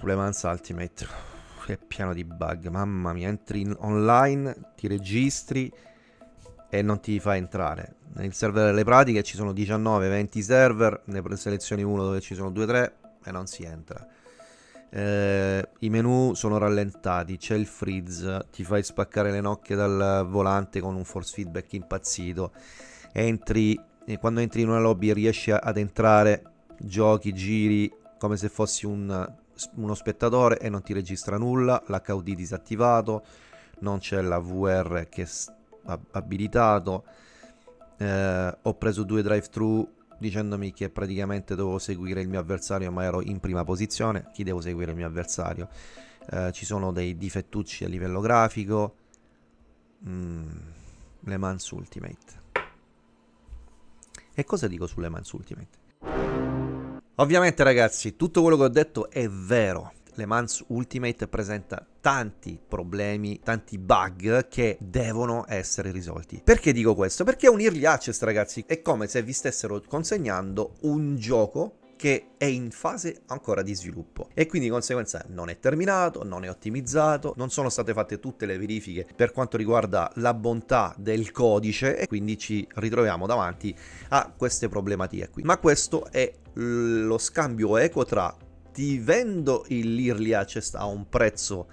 supplemanza Ultimate è pieno di bug, mamma mia, entri online, ti registri e non ti fa entrare. Nel server delle pratiche ci sono 19-20 server, ne selezioni uno dove ci sono 2-3 e non si entra. Eh, I menu sono rallentati, c'è il freeze, ti fai spaccare le nocche dal volante con un force feedback impazzito. Entri, e eh, quando entri in una lobby riesci ad entrare, giochi, giri come se fossi un uno spettatore e non ti registra nulla, l'HD disattivato, non c'è la VR che è abilitato, eh, ho preso due drive-thru dicendomi che praticamente dovevo seguire il mio avversario ma ero in prima posizione, chi devo seguire il mio avversario? Eh, ci sono dei difettucci a livello grafico, mm, Le Mans Ultimate. E cosa dico sulle Mans Ultimate? Ovviamente ragazzi, tutto quello che ho detto è vero. Le Mans Ultimate presenta tanti problemi, tanti bug che devono essere risolti. Perché dico questo? Perché unirli a Chest ragazzi è come se vi stessero consegnando un gioco che è in fase ancora di sviluppo e quindi di conseguenza non è terminato, non è ottimizzato, non sono state fatte tutte le verifiche per quanto riguarda la bontà del codice e quindi ci ritroviamo davanti a queste problematiche qui. Ma questo è lo scambio equo tra ti vendo il l'Irlia a un prezzo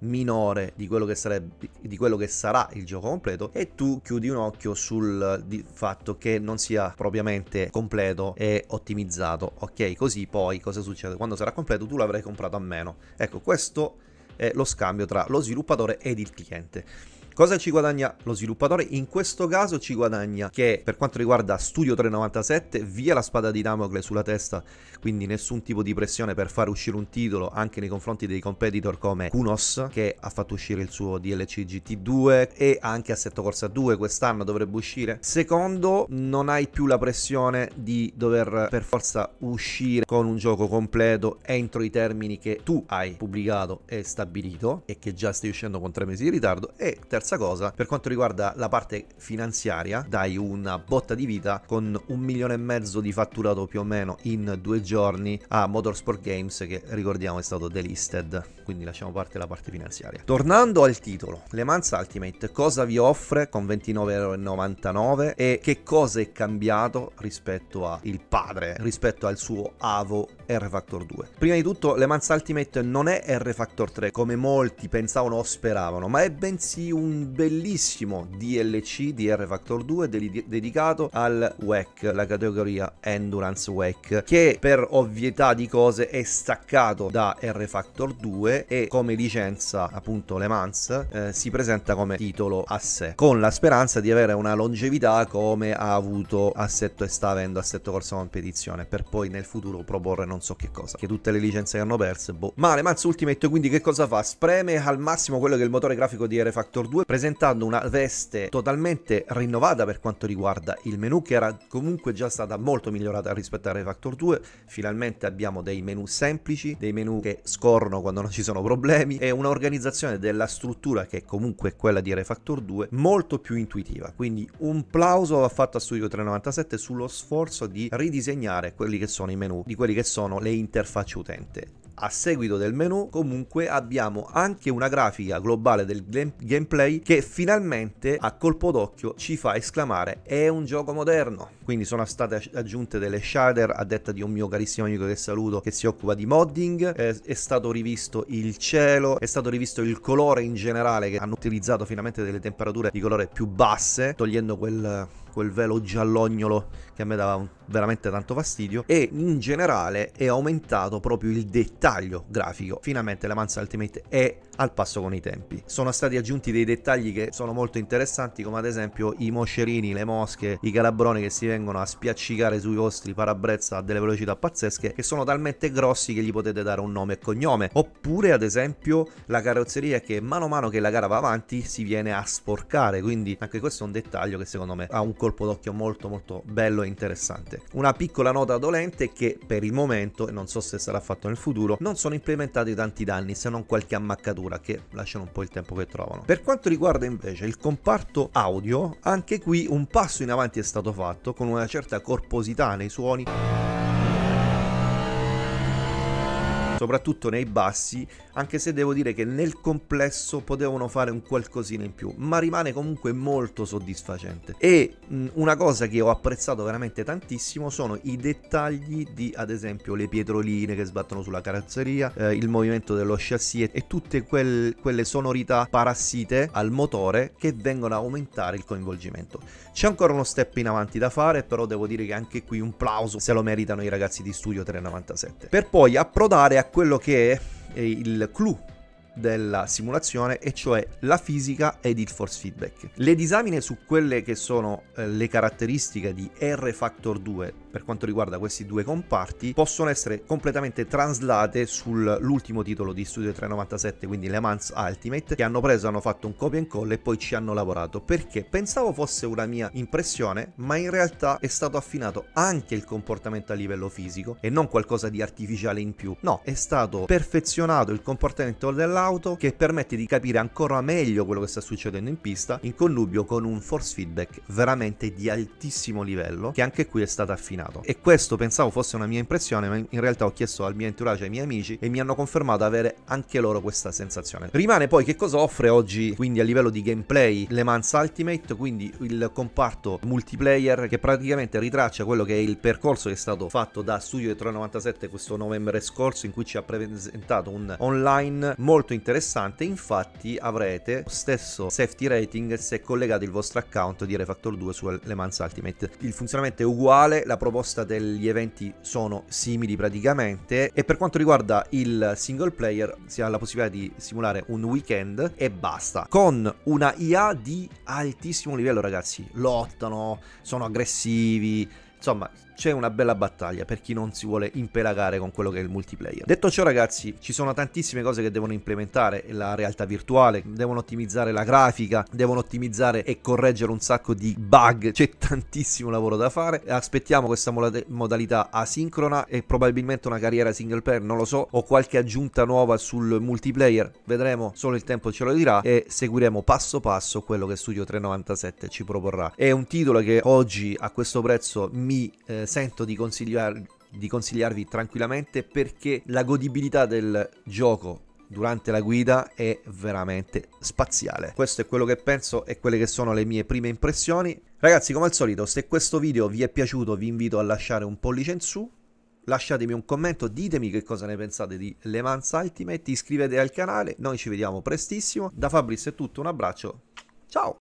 minore di quello, che sarebbe, di quello che sarà il gioco completo e tu chiudi un occhio sul fatto che non sia propriamente completo e ottimizzato ok così poi cosa succede quando sarà completo tu l'avrai comprato a meno ecco questo è lo scambio tra lo sviluppatore ed il cliente Cosa ci guadagna lo sviluppatore? In questo caso ci guadagna che per quanto riguarda Studio 397 via la spada di Damocle sulla testa, quindi nessun tipo di pressione per far uscire un titolo anche nei confronti dei competitor come Kunos che ha fatto uscire il suo DLC GT2 e anche Assetto Corsa 2 quest'anno dovrebbe uscire. Secondo, non hai più la pressione di dover per forza uscire con un gioco completo entro i termini che tu hai pubblicato e stabilito e che già stai uscendo con tre mesi di ritardo e terzo terza cosa, per quanto riguarda la parte finanziaria, dai una botta di vita con un milione e mezzo di fatturato più o meno in due giorni a Motorsport Games che ricordiamo è stato delisted, quindi lasciamo parte la parte finanziaria. Tornando al titolo, Le Mans Ultimate, cosa vi offre con 29,99€ e che cosa è cambiato rispetto al padre, rispetto al suo Avo R-Factor 2? Prima di tutto Le Mans Ultimate non è R-Factor 3 come molti pensavano o speravano, ma è bensì un un bellissimo DLC di R-Factor 2 de- dedicato al WEC, la categoria Endurance WEC, che per ovvietà di cose è staccato da R-Factor 2 e come licenza appunto Le Mans eh, si presenta come titolo a sé, con la speranza di avere una longevità come ha avuto Assetto e sta avendo Assetto Corsa Competizione, per poi nel futuro proporre non so che cosa, che tutte le licenze che hanno perse, boh. Ma Le Mans Ultimate quindi che cosa fa? Spreme al massimo quello che è il motore grafico di R-Factor 2 presentando una veste totalmente rinnovata per quanto riguarda il menu che era comunque già stata molto migliorata rispetto a Refactor 2 finalmente abbiamo dei menu semplici dei menu che scorrono quando non ci sono problemi e un'organizzazione della struttura che comunque è quella di Refactor 2 molto più intuitiva quindi un plauso va fatto a Studio 397 sullo sforzo di ridisegnare quelli che sono i menu di quelli che sono le interfacce utente a seguito del menu comunque abbiamo anche una grafica globale del gameplay che finalmente a colpo d'occhio ci fa esclamare è un gioco moderno quindi sono state aggiunte delle shader a detta di un mio carissimo amico che saluto che si occupa di modding è, è stato rivisto il cielo è stato rivisto il colore in generale che hanno utilizzato finalmente delle temperature di colore più basse togliendo quel quel velo giallognolo che a me dava veramente tanto fastidio e in generale è aumentato proprio il dettaglio grafico. Finalmente la Manza Ultimate è al passo con i tempi. Sono stati aggiunti dei dettagli che sono molto interessanti come ad esempio i moscerini, le mosche, i calabroni che si vengono a spiaccicare sui vostri parabrezza a delle velocità pazzesche che sono talmente grossi che gli potete dare un nome e cognome. Oppure ad esempio la carrozzeria che mano a mano che la gara va avanti si viene a sporcare quindi anche questo è un dettaglio che secondo me ha un colpo d'occhio molto molto bello e interessante. Una piccola nota dolente è che per il momento, e non so se sarà fatto nel futuro, non sono implementati tanti danni se non qualche ammaccatura che lasciano un po' il tempo che trovano. Per quanto riguarda invece il comparto audio, anche qui un passo in avanti è stato fatto con una certa corposità nei suoni. soprattutto nei bassi, anche se devo dire che nel complesso potevano fare un qualcosina in più, ma rimane comunque molto soddisfacente. E mh, una cosa che ho apprezzato veramente tantissimo sono i dettagli di ad esempio le pietroline che sbattono sulla carrozzeria, eh, il movimento dello chassis e, tutte quel, quelle sonorità parassite al motore che vengono a aumentare il coinvolgimento. C'è ancora uno step in avanti da fare, però devo dire che anche qui un plauso se lo meritano i ragazzi di Studio 397. Per poi approdare a quello che è il clou della simulazione e cioè la fisica ed il force feedback. Le disamine su quelle che sono eh, le caratteristiche di R Factor 2 per quanto riguarda questi due comparti possono essere completamente traslate sull'ultimo titolo di Studio 397, quindi Le Mans Ultimate, che hanno preso, hanno fatto un copia e incolla e poi ci hanno lavorato. Perché pensavo fosse una mia impressione, ma in realtà è stato affinato anche il comportamento a livello fisico e non qualcosa di artificiale in più. No, è stato perfezionato il comportamento dell'auto che permette di capire ancora meglio quello che sta succedendo in pista in connubio con un force feedback veramente di altissimo livello che anche qui è stato affinato terminato. E questo pensavo fosse una mia impressione, ma in realtà ho chiesto al mio entourage, ai miei amici, e mi hanno confermato avere anche loro questa sensazione. Rimane poi che cosa offre oggi, quindi a livello di gameplay, Le Mans Ultimate, quindi il comparto multiplayer che praticamente ritraccia quello che è il percorso che è stato fatto da Studio e 397 questo novembre scorso, in cui ci ha presentato un online molto interessante. Infatti avrete lo stesso safety rating se collegate il vostro account di Refactor 2 su Le Mans Ultimate. Il funzionamento è uguale, la probabilità proposta degli eventi sono simili praticamente e per quanto riguarda il single player si ha la possibilità di simulare un weekend e basta con una IA di altissimo livello ragazzi lottano sono aggressivi insomma c'è una bella battaglia per chi non si vuole impelagare con quello che è il multiplayer. Detto ciò ragazzi, ci sono tantissime cose che devono implementare, la realtà virtuale, devono ottimizzare la grafica, devono ottimizzare e correggere un sacco di bug, c'è tantissimo lavoro da fare, aspettiamo questa modalità asincrona e probabilmente una carriera single player, non lo so, o qualche aggiunta nuova sul multiplayer, vedremo, solo il tempo ce lo dirà e seguiremo passo passo quello che Studio 397 ci proporrà. È un titolo che oggi a questo prezzo mi... Eh, sento di, consigliar, di consigliarvi tranquillamente perché la godibilità del gioco durante la guida è veramente spaziale. Questo è quello che penso e quelle che sono le mie prime impressioni. Ragazzi, come al solito, se questo video vi è piaciuto vi invito a lasciare un pollice in su, lasciatemi un commento, ditemi che cosa ne pensate di Le Mans Ultimate, iscrivetevi al canale, noi ci vediamo prestissimo. Da Fabrizio è tutto, un abbraccio, ciao!